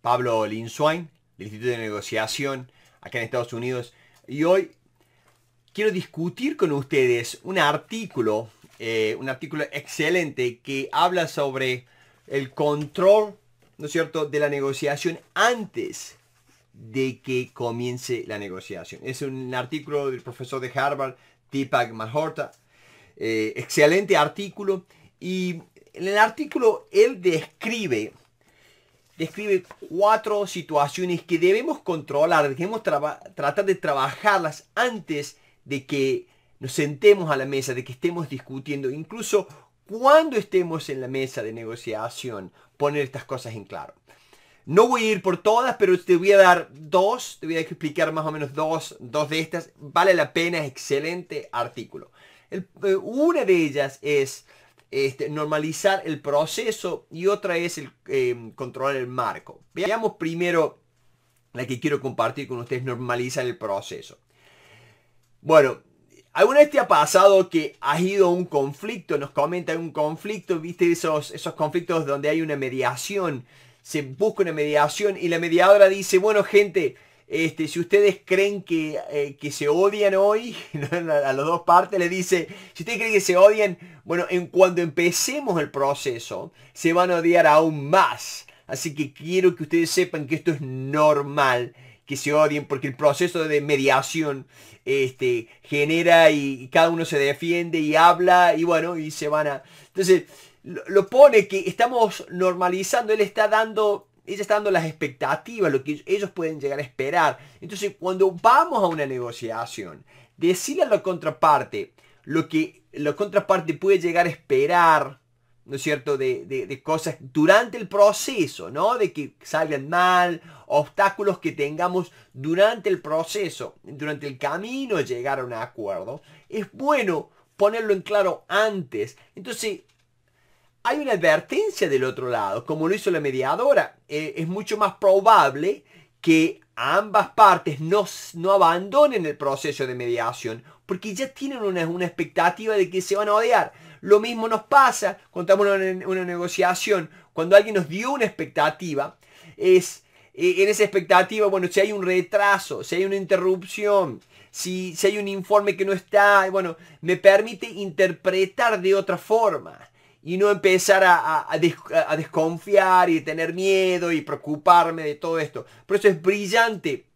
Pablo Linswain, del Instituto de Negociación acá en Estados Unidos. Y hoy quiero discutir con ustedes un artículo, eh, un artículo excelente que habla sobre el control, ¿no es cierto?, de la negociación antes de que comience la negociación. Es un artículo del profesor de Harvard, Deepak Mahorta. Eh, excelente artículo. Y en el artículo él describe describe cuatro situaciones que debemos controlar, debemos tratar de trabajarlas antes de que nos sentemos a la mesa, de que estemos discutiendo, incluso cuando estemos en la mesa de negociación, poner estas cosas en claro. No voy a ir por todas, pero te voy a dar dos, te voy a explicar más o menos dos, dos de estas. Vale la pena, excelente artículo. Eh, una de ellas es este, normalizar el proceso y otra es el, em, controlar el marco. Veamos primero la que quiero compartir con ustedes, normalizar el proceso. Bueno, ¿Alguna vez te ha pasado que ha ido un conflicto? Nos comenta un conflicto, viste esos, esos conflictos donde hay una mediación, se busca una mediación y la mediadora dice, bueno gente, este, si ustedes creen que, eh, que se odian hoy, a las dos partes le dice, si ustedes creen que se odian, bueno, en cuando empecemos el proceso, se van a odiar aún más. Así que quiero que ustedes sepan que esto es normal que se odien porque el proceso de mediación este, genera y, cada uno se defiende y habla y bueno, y se van a... Entonces, lo pone que estamos normalizando, él está dando ella está dando las expectativas, lo que ellos pueden llegar a esperar. Entonces, cuando vamos a una negociación, decirle a la contraparte lo que la contraparte puede llegar a esperar, ¿no es cierto?, de, cosas durante el proceso, ¿no? De que salgan mal, obstáculos que tengamos durante el proceso, durante el camino a llegar a un acuerdo. Es bueno ponerlo en claro antes. Entonces, hay una advertencia del otro lado, como lo hizo la mediadora. Eh, es mucho más probable que ambas partes no, abandonen el proceso de mediación, porque ya tienen una, expectativa de que se van a odiar. Lo mismo nos pasa cuando estamos en una negociación, cuando alguien nos dio una expectativa, es e, en esa expectativa, bueno, si hay un retraso, si hay una interrupción, si, si hay un informe que no está, bueno, me permite interpretar de otra forma y no empezar a, desconfiar y tener miedo y preocuparme de todo esto. Por eso es brillante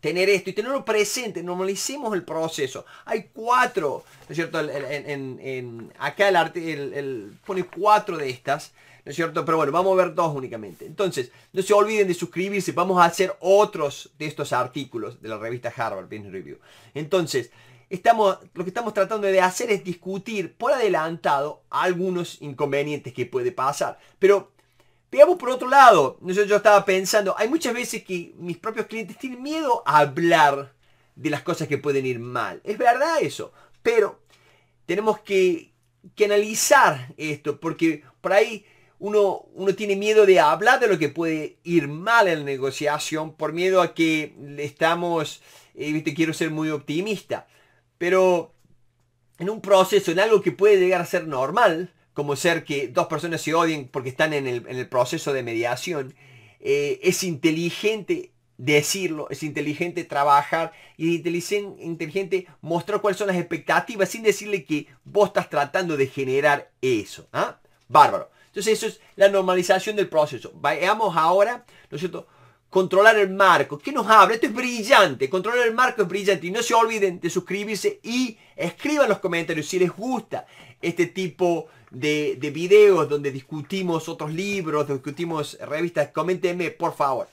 tener esto y tenerlo presente, normalicemos el proceso. Hay cuatro, ¿no es cierto? En, acá el, arte, el, pone cuatro de estas. ¿no es cierto? Pero bueno, vamos a ver dos únicamente. Entonces, no se olviden de suscribirse, vamos a hacer otros de estos artículos de la revista Harvard Business Review. Entonces, estamos, lo que estamos tratando de hacer es discutir por adelantado algunos inconvenientes que puede pasar. Pero veamos por otro lado, yo, estaba pensando, hay muchas veces que mis propios clientes tienen miedo a hablar de las cosas que pueden ir mal. Es verdad eso, pero tenemos que, analizar esto, porque por ahí uno, uno, tiene miedo de hablar de lo que puede ir mal en la negociación por miedo a que estamos, eh, quiero ser muy optimista pero en un proceso, en algo que puede llegar a ser normal, como ser que dos personas se odien porque están en el, proceso de mediación, eh, es inteligente decirlo, es inteligente trabajar y es inteligente, mostrar cuáles son las expectativas sin decirle que vos estás tratando de generar eso. ¿ah? Bárbaro. Entonces eso es la normalización del proceso. Vayamos ahora, ¿no es cierto? controlar el marco. ¿Qué nos habla? Esto es brillante. Controlar el marco es brillante. Y no se olviden de suscribirse y escriban los comentarios si les gusta este tipo de, de videos donde discutimos otros libros, discutimos revistas. Coméntenme, por favor.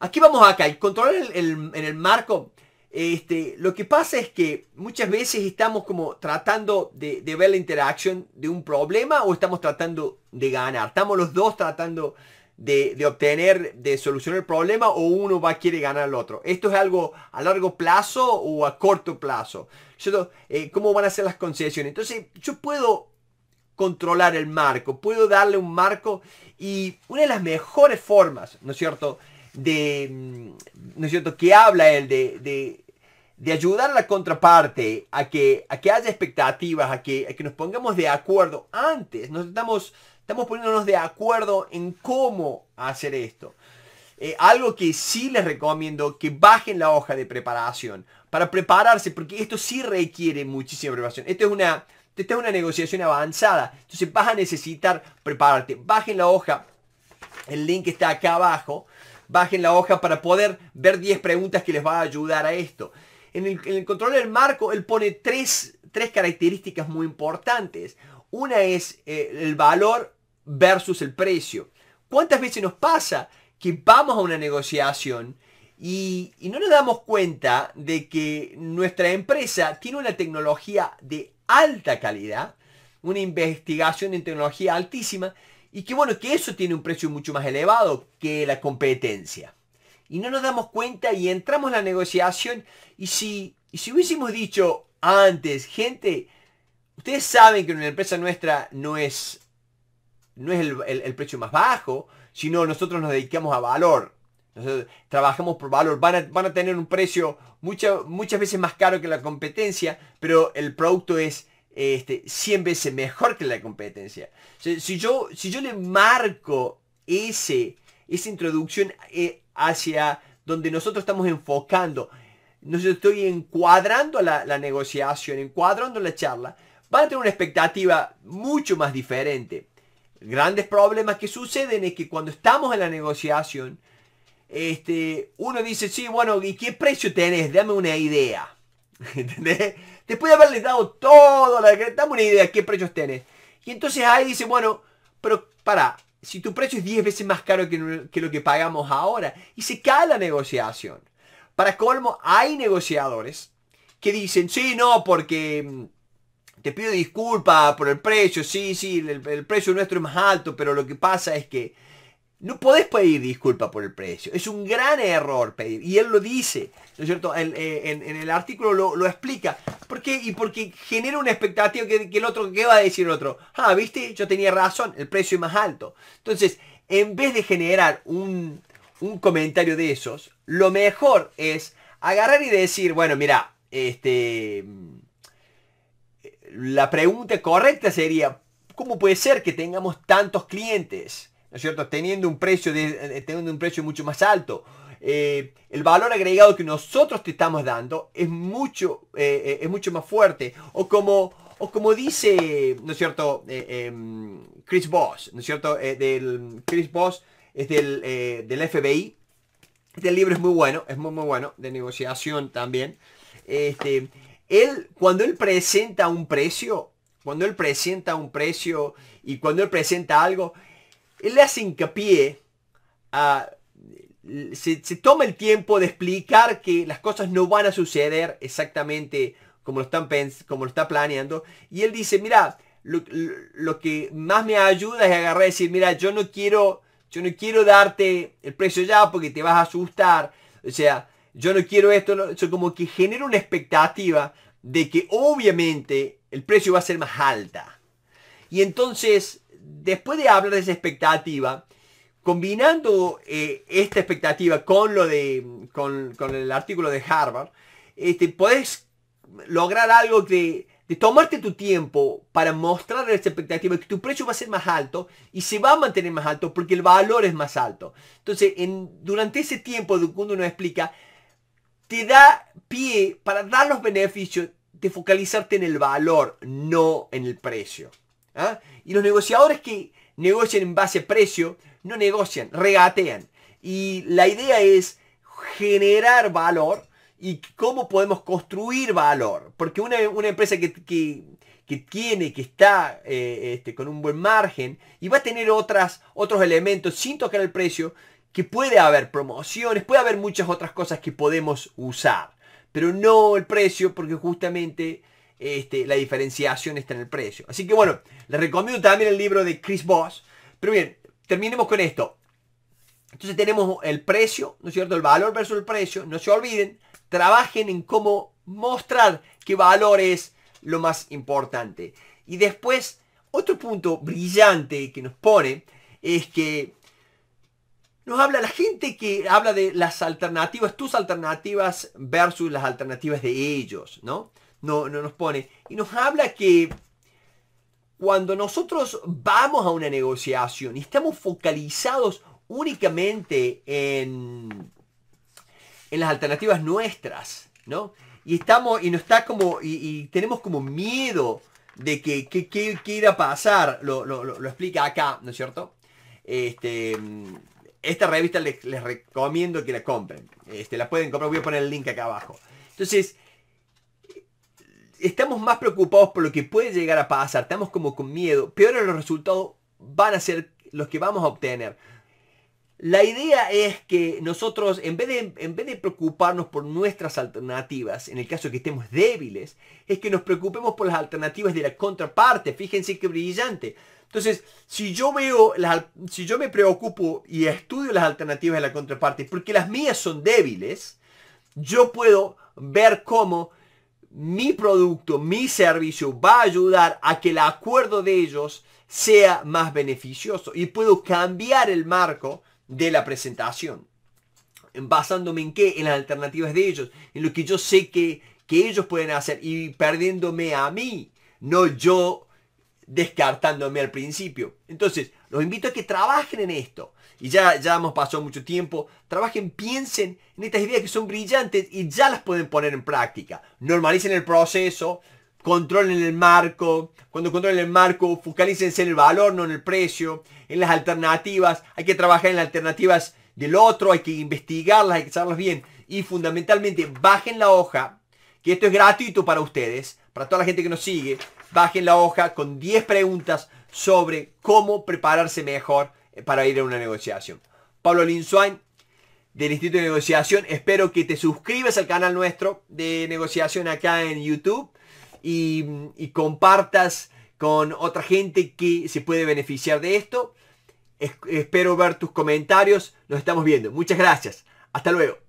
Aquí vamos acá. y controlar el, en el marco. Este, lo que pasa es que muchas veces estamos como tratando de, de ver la interacción de un problema o estamos tratando de ganar. Estamos los dos tratando de de, obtener, de solucionar el problema o uno va a quiere ganar al otro. Esto es algo a largo plazo o a corto plazo. Yo, eh, ¿Cómo van a ser las concesiones? Entonces yo puedo controlar el marco, puedo darle un marco y una de las mejores formas, ¿no es cierto? De, mm, ¿no es cierto? Que habla él de, de, de ayudar a la contraparte a que, a que haya expectativas, a que, a que nos pongamos de acuerdo antes, nos estamos Estamos poniéndonos de acuerdo en cómo hacer esto. Eh, algo que sí les recomiendo, que bajen la hoja de preparación para prepararse, porque esto sí requiere muchísima preparación. Esto es una, esta es una negociación avanzada, entonces vas a necesitar prepararte. Bajen la hoja, el link está acá abajo. Bajen la hoja para poder ver 10 preguntas que les va a ayudar a esto. En el, control del marco, él pone tres, características muy importantes. Una es eh, el valor versus el precio. ¿Cuántas veces nos pasa que vamos a una negociación y, no nos damos cuenta de que nuestra empresa tiene una tecnología de alta calidad, una investigación en tecnología altísima y que bueno, que eso tiene un precio mucho más elevado que la competencia. Y no nos damos cuenta y entramos en la negociación y si, y si hubiésemos dicho antes, gente, ustedes saben que una empresa nuestra no es no es el, precio más bajo, sino nosotros nos dedicamos a valor. trabajamos por valor. Van a, tener un precio muchas veces más caro que la competencia, pero el producto es este, 100 veces mejor que la competencia. Si, yo, si yo le marco ese, esa introducción eh, hacia donde nosotros estamos enfocando, nos estoy encuadrando la, la negociación, encuadrando la charla, van a tener una expectativa mucho más diferente grandes problemas que suceden es que cuando estamos en la negociación, este, uno dice, sí, bueno, ¿y qué precio tenés? Dame una idea. Después de haberle dado todo, la, dame una idea, ¿qué precios tenés? Y entonces ahí dice, bueno, pero para, si tu precio es 10 veces más caro que, que lo que pagamos ahora, y se cae la negociación. Para colmo, hay negociadores que dicen, sí, no, porque mm, te pido disculpas por el precio, sí, sí, el, precio nuestro es más alto, pero lo que pasa es que no podés pedir disculpas por el precio. Es un gran error pedir. Y él lo dice, ¿no es cierto? Eh, en, el artículo lo, explica. ¿Por qué? Y porque genera una expectativa que, el otro, ¿qué va a decir el otro? Ah, viste, yo tenía razón, el precio es más alto. Entonces, en vez de generar un comentario de esos, lo mejor es agarrar y decir, bueno, mira, este la pregunta correcta sería, ¿cómo puede ser que tengamos tantos clientes? ¿No es cierto? Teniendo un precio, de, eh, teniendo un precio mucho más alto. Eh, el valor agregado que nosotros te estamos dando es mucho, eh, es mucho más fuerte. O como, o como dice, ¿no es cierto? Em, Chris Boss, ¿no es cierto? del, Chris boss es del, del, FBI. Este libro es muy bueno, es muy, muy bueno, de negociación también. Este, él, cuando él presenta un precio, cuando él presenta un precio y cuando él presenta algo, él le hace hincapié Se, toma el tiempo de explicar que las cosas no van a suceder exactamente como lo, como está planeando. Y él dice, mira, lo, que más me ayuda es agarrar y decir, mira, yo no quiero, yo no quiero darte el precio ya porque te vas a asustar. O sea, yo no quiero esto, eso como que genera una expectativa de que obviamente el precio va a ser más alta. Y entonces, después de hablar de esa expectativa, combinando eh, esta expectativa con lo de con, el artículo de Harvard, este, puedes lograr algo de, tomarte tu tiempo para mostrar esa expectativa que tu precio va a ser más alto y se va a mantener más alto porque el valor es más alto. Entonces, en, durante ese tiempo, cuando uno explica, te da pie para dar los beneficios de focalizarte en el valor, no en el precio. ¿ah? Y los negociadores que negocian en base a precio, no negocian, regatean. Y la idea es generar valor y cómo podemos construir valor. Porque una, empresa que, tiene, que está eh, este, con un buen margen y va a tener otras, otros elementos sin tocar el precio que puede haber promociones, puede haber muchas otras cosas que podemos usar, pero no el precio porque justamente este, la diferenciación está en el precio. Así que bueno, les recomiendo también el libro de Chris Voss. Pero bien, terminemos con esto. Entonces tenemos el precio, ¿no es cierto? El valor versus el precio. No se olviden, trabajen en cómo mostrar qué valor es lo más importante. Y después, otro punto brillante que nos pone es que nos habla la gente que habla de las alternativas, tus alternativas versus las alternativas de ellos, ¿no? No, no nos pone. Y nos habla que cuando nosotros vamos a una negociación y estamos focalizados únicamente en, en las alternativas nuestras, ¿no? Y estamos, y no está como, y, tenemos como miedo de que, quiera a pasar, lo, lo, explica acá, ¿no es cierto? Este, esta revista les, recomiendo que la compren. Este, la pueden comprar, voy a poner el link acá abajo. Entonces, estamos más preocupados por lo que puede llegar a pasar, estamos como con miedo. Peores los resultados van a ser los que vamos a obtener. La idea es que nosotros, en vez, de, preocuparnos por nuestras alternativas, en el caso de que estemos débiles, es que nos preocupemos por las alternativas de la contraparte. Fíjense qué brillante. Entonces, si yo veo, si yo me preocupo y estudio las alternativas de la contraparte, porque las mías son débiles, yo puedo ver cómo mi producto, mi servicio va a ayudar a que el acuerdo de ellos sea más beneficioso y puedo cambiar el marco de la presentación. Basándome en qué? En las alternativas de ellos, en lo que yo sé que, ellos pueden hacer y perdiéndome a mí, no yo descartándome al principio. Entonces, los invito a que trabajen en esto. Y ya, ya hemos pasado mucho tiempo. Trabajen, piensen en estas ideas que son brillantes y ya las pueden poner en práctica. Normalicen el proceso, controlen el marco, cuando controlen el marco, focalícense en el valor, no en el precio, en las alternativas, hay que trabajar en las alternativas del otro, hay que investigarlas, hay que saberlas bien y fundamentalmente bajen la hoja, que esto es gratuito para ustedes, para toda la gente que nos sigue, bajen la hoja con 10 preguntas sobre cómo prepararse mejor eh, para ir a una negociación. Pablo Linzuan del Instituto de Negociación, espero que te suscribas al canal nuestro de negociación acá en YouTube y, compartas con otra gente que se puede beneficiar de esto. espero ver tus comentarios. Nos estamos viendo. Muchas gracias. Hasta luego.